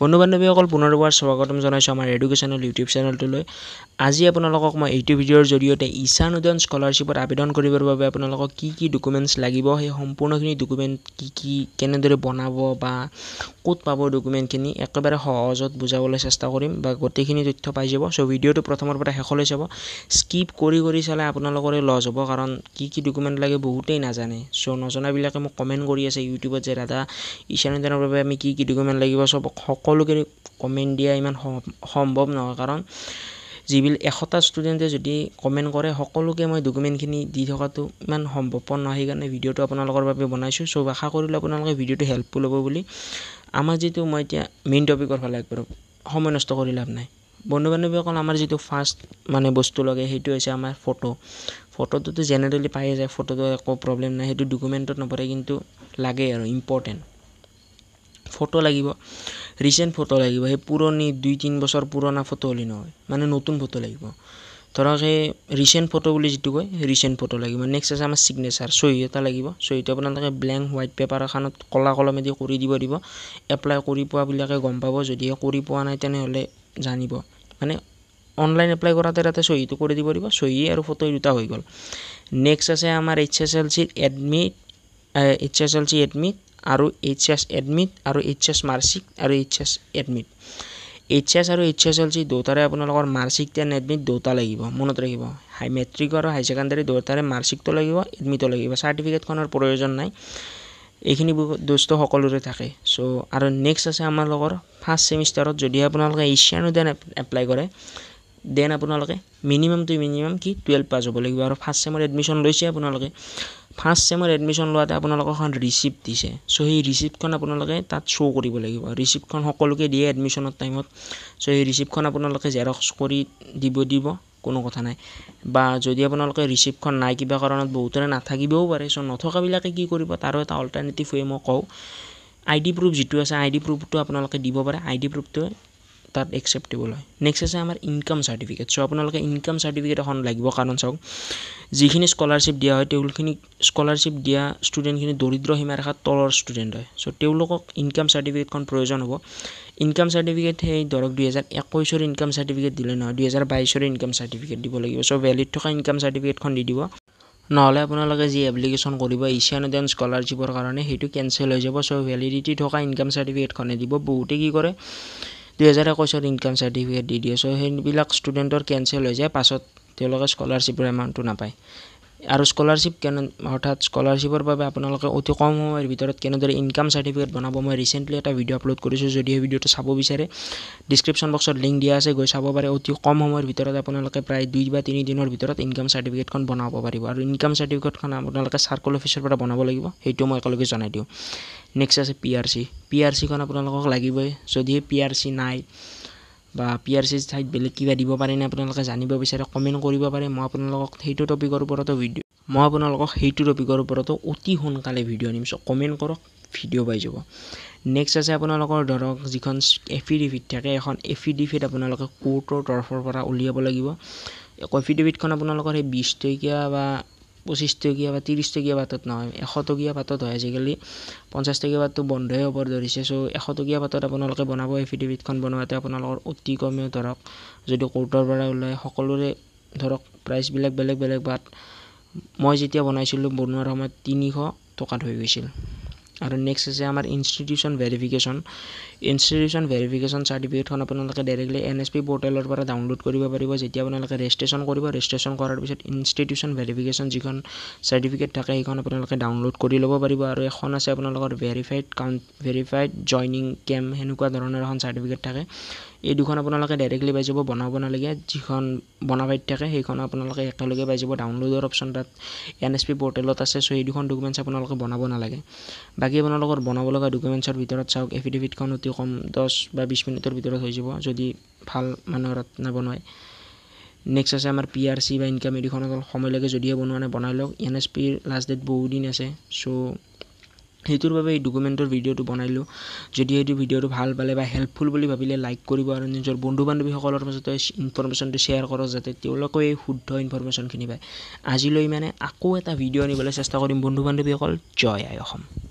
বন্ধু বান্ধৱীসকল পুনৰবাৰ স্বাগতম জনাইছোঁ আমাৰ এডুকেশ্যনেল ইউটিউব চেনেলটোলৈ আজি আপোনালোকক মই এইটো ভিডিঅ'ৰ জৰিয়তে ঈশান উদন স্কলাৰশ্বিপত আবেদন কৰিবৰ বাবে আপোনালোকক কি কি ডকুমেণ্টছ লাগিব সেই সম্পূৰ্ণখিনি ডকুমেণ্ট কি কি কেনেদৰে বনাব বা ক'ত পাব ডকুমেণ্টখিনি একেবাৰে সহজত বুজাবলৈ চেষ্টা কৰিম বা গোটেইখিনি তথ্য পাই যাব চ' ভিডিঅ'টো প্ৰথমৰ পৰা শেষলৈ চাব স্কিপ কৰি কৰি চালে আপোনালোকৰে লছ হ'ব কাৰণ কি কি ডকুমেণ্ট লাগে বহুতেই নাজানে চ' নজনাবিলাকে মোক কমেণ্ট কৰি আছে ইউটিউবত যে দাদা ঈশান উদনৰ বাবে আমি কি কি ডকুমেণ্ট লাগিব চব সকলোকে কমেণ্ট দিয়া ইমান সম্ভৱ নহয় কাৰণ যিবিলাক এশটা ষ্টুডেণ্টে যদি কমেণ্ট কৰে সকলোকে মই ডকুমেণ্টখিনি দি থকাটো ইমান সম্ভৱপৰ নহয় সেইকাৰণে ভিডিঅ'টো আপোনালোকৰ বাবে বনাইছোঁ চ' আশা কৰিলোঁ আপোনালোকে ভিডিঅ'টো হেল্পফুল হ'ব বুলি আমাৰ যিটো মই এতিয়া মেইন টপিকৰ ফালে আগবাৰ সময় নষ্ট কৰি লাভ নাই বন্ধু বান্ধৱীসকল আমাৰ যিটো ফাৰ্ষ্ট মানে বস্তু লাগে সেইটো হৈছে আমাৰ ফটো ফটোটোতো জেনেৰেলি পায়ে যায় ফটোটো একো প্ৰব্লেম নাই সেইটো ডকুমেণ্টত নপৰে কিন্তু লাগে আৰু ইম্পৰ্টেণ্ট ফটো লাগিব ৰিচেণ্ট ফটো লাগিব সেই পুৰণি দুই তিনি বছৰ পুৰণা ফটো হ'লে নহয় মানে নতুন ফটো লাগিব ধৰক সেই ৰিচেণ্ট ফটো বুলি যিটো কয় ৰিচেণ্ট ফটো লাগিব নেক্সট আছে আমাৰ চিগনেচাৰ চহী এটা লাগিব চহীটো আপোনালোকে ব্লেংক হোৱাইট পেপাৰ এখনত কলা কলমেদি কৰি দিব দিব এপ্লাই কৰি পোৱাবিলাকে গম পাব যদিহে কৰি পোৱা নাই তেনেহ'লে জানিব মানে অনলাইন এপ্লাই কৰাতে তাতে চহীটো কৰি দিব দিব চহী আৰু ফটো দুটা হৈ গ'ল নেক্সট আছে আমাৰ H S L C admit H S L C admit আৰু এইচ এছ এডমিট আৰু এইচ এছ মাৰ্কশ্বিট আৰু H S admit H S আৰু এইচ এছ এল চি দুটাৰে আপোনালোকৰ মাৰ্কশ্বিট এণ্ড এডমিট দুটা লাগিব মনত ৰাখিব হাই মেট্ৰিক আৰু হাই ছেকেণ্ডেৰী দুটাৰে মাৰ্কশ্বিটো লাগিব এডমিটো লাগিব চাৰ্টিফিকেটখনৰ প্ৰয়োজন নাই এইখিনি দোষটো সকলোৰে থাকে চ' আৰু নেক্সট আছে আমাৰলোকৰ ফাৰ্ষ্ট ছেমিষ্টাৰত যদি আপোনালোকে এছিয়ানো দেন এপ্লাই কৰে দেন আপোনালোকে মিনিমাম টু মিনিমাম কি টুৱেল্ভ পাছ হ'ব লাগিব আৰু ফাৰ্ষ্ট ছেমত এডমিশ্যন লৈছে আপোনালোকে ফাৰ্ষ্ট ছেমৰ এডমিশ্যন লোৱাতে আপোনালোকৰ এখন ৰিচিপ্ট দিছে চ' সেই ৰিচিপ্টখন আপোনালোকে তাত শ্ব' কৰিব লাগিব ৰিচিপ্টখন সকলোকে দিয়ে এডমিশ্যনৰ টাইমত চ' সেই ৰিচিপ্টখন আপোনালোকে জেৰক্স কৰি দিব দিব কোনো কথা নাই বা যদি আপোনালোকে ৰিচিপ্টখন নাই কিবা কাৰণত বহুতৰে নাথাকিবও পাৰে চ' নথকাবিলাকে কি কৰিব তাৰো এটা অল্টাৰনেটিভ ৱে মই কওঁ আই ডি প্ৰুফ যিটো আছে আই ডি প্ৰুফটো আপোনালোকে দিব পাৰে আই ডি প্ৰুফটোৱে তাত একচেপ্টেবল হয় নেক্সট আছে আমাৰ ইনকাম চাৰ্টিফিকেট চ' আপোনালোকে ইনকাম চাৰ্টিফিকেট এখন লাগিব কাৰণ চাওক যিখিনি স্কলাৰশ্বিপ দিয়া হয় তেওঁখিনি স্কলাৰশ্বিপ দিয়া ষ্টুডেণ্টখিনি দৰিদ্ৰ সীমাৰেখাত তলৰ ষ্টুডেণ্ট হয় চ' তেওঁলোকক ইনকাম চাৰ্টিফিকেটখন প্ৰয়োজন হ'ব ইনকাম চাৰ্টিফিকেট সেই ধৰক দুহেজাৰ একৈছৰ ইনকাম চাৰ্টিফিকেট দিলে নহয় দুহেজাৰ বাইছৰ ইনকাম চাৰ্টিফিকেট দিব লাগিব চ' ভেলিড থকা ইনকাম চাৰ্টিফিকেটখন দি দিব নহ'লে আপোনালোকে যি এপ্লিকেশ্যন কৰিব এছিয়ান ডেন স্কলাৰশ্বিপৰ কাৰণে সেইটো কেঞ্চেল হৈ যাব চ' ভেলিডিটি থকা ইনকাম চাৰ্টিফিকেটখনে দিব বহুতে কি কৰে দুহেজাৰ একৈছৰ ইনকাম চাৰ্টিফিকেট দি দিয়ে চ' সেইবিলাক ষ্টুডেণ্টৰ কেঞ্চেল হৈ যায় পাছত তেওঁলোকে স্কলাৰশ্বিপৰ এমাউণ্টটো নাপায় আৰু স্কলাৰশ্বিপ কেনে অৰ্থাৎ স্কলাৰশ্বিপৰ বাবে আপোনালোকে অতি কম সময়ৰ ভিতৰত কেনেদৰে ইনকাম চাৰ্টিফিকেট বনাব মই ৰিচেণ্টলি এটা ভিডিঅ' আপলোড কৰিছোঁ যদিহে ভিডিঅ'টো চাব বিচাৰে ডিছক্ৰিপশ্যন বক্সত লিংক দিয়া আছে গৈ চাব পাৰে অতি কম সময়ৰ ভিতৰত আপোনালোকে প্ৰায় দুই বা তিনিদিনৰ ভিতৰত ইনকাম চাৰ্টিফিকেটখন বনাব পাৰিব আৰু ইনকাম চাৰ্টিফিকেটখন আপোনালোকে চাৰ্কল অফিচৰ পৰা বনাব লাগিব সেইটো মই একেলগে জনাই দিওঁ নেক্সট আছে P R C P R চিখন আপোনালোকক লাগিবই যদিহে পি আৰ চি নাই বা পি আৰ চিৰ ঠাইত বেলেগ কিবা দিব পাৰে নে আপোনালোকে জানিব বিচাৰে কমেণ্ট কৰিব পাৰে মই আপোনালোকক সেইটো টপিকৰ ওপৰতো ভিডিঅ' মই আপোনালোকক সেইটো টপিকৰ ওপৰতো অতি সোনকালে ভিডিঅ' আনিম চ' কমেণ্ট কৰক ভিডিঅ' পাই যাব নেক্সট আছে আপোনালোকৰ ধৰক যিখন এফিডেভিট থাকে এখন এফিডেভিট আপোনালোকে কোৰ্টৰ তৰফৰ পৰা উলিয়াব লাগিব এফিডেভিটখন আপোনালোকৰ সেই বিছ টকীয়া বা পঁচিছ টকীয়া বা ত্ৰিছ টকীয়া বাটত নহয় এশ টকীয়া বাটত হয় আজিকালি পঞ্চাছ টকীয়া বাটটো বন্ধই হ'ব ধৰিছে চ' এশ টকীয়া বাটত আপোনালোকে বনাব এফিডেভিটখন বনোৱাতে আপোনালোকৰ অতি কমেও ধৰক যদি কোৰ্টৰ পৰা ওলায় সকলোৰে ধৰক প্ৰাইচবিলাক বেলেগ বেলেগ বাট মই যেতিয়া বনাইছিলোঁ বনোৱাৰ সময়ত তিনিশ টকাত হৈ গৈছিল আৰু নেক্সট আছে আমাৰ ইনষ্টিটিউচন ভেৰিফিকেশ্যন ইনষ্টিটিউচন ভেৰিফিকেশ্যন চাৰ্টিফিকেটখন আপোনালোকে ডাইৰেক্টলি এন এছ পি পৰ্টেলৰ পৰা ডাউনলোড কৰিব পাৰিব যেতিয়া আপোনালোকে ৰেজিষ্ট্ৰেশ্যন কৰিব ৰেজিষ্ট্ৰেশ্যন কৰাৰ পিছত ইনষ্টিটিউচন ভেৰিফিকেশ্যন যিখন চাৰ্টিফিকেট থাকে সেইখন আপোনালোকে ডাউনলোড কৰি ল'ব পাৰিব আৰু এখন আছে আপোনালোকৰ verified count verified joining camp সেনেকুৱা ধৰণৰ এখন চাৰ্টিফিকেট থাকে এই দুখন আপোনালোকে ডাইৰেক্টলি পাই যাব বনাব নালাগে যিখন বনাব থাকে সেইখন আপোনালোকে একেলগে পাই যাব ডাউনলোডৰ অপচন তাত এন এছ পি পৰ্টেলত আছে চ' এই দুখন ডকুমেণ্টছ আপোনালোকে বনাব নালাগে বাকী আপোনালোকৰ বনাব লগা ডকুমেণ্টছৰ ভিতৰত চাওক এফিডেভিটখন অতি কম দহ বা বিছ মিনিটৰ ভিতৰত হৈ যাব যদি ভাল মানুহৰ তাত নাবনায় নেক্সট আছে আমাৰ পি আৰ চি বা ইনকাম এডিখনত অলপ সময় লাগে যদিহে বনোৱা নাই বনাই লওক এন এছ পিৰ লাষ্ট ডেট বহুদিন আছে চ' সেইটোৰ বাবে এই ডকুমেণ্টৰ ভিডিঅ'টো বনালোঁ যদি এইটো ভিডিঅ'টো ভাল পালে বা হেল্পফুল বুলি ভাবিলে লাইক কৰিব আৰু নিজৰ বন্ধু বান্ধৱীসকলৰ মাজতে ইনফৰ্মেশ্যনটো শ্বেয়াৰ কৰক যাতে তেওঁলোকেও এই শুদ্ধ ইনফৰমেশ্যনখিনি পায় আজিলৈ মানে আকৌ এটা ভিডিঅ' আনিবলৈ চেষ্টা কৰিম বন্ধু বান্ধৱীসকল জয় আই অসম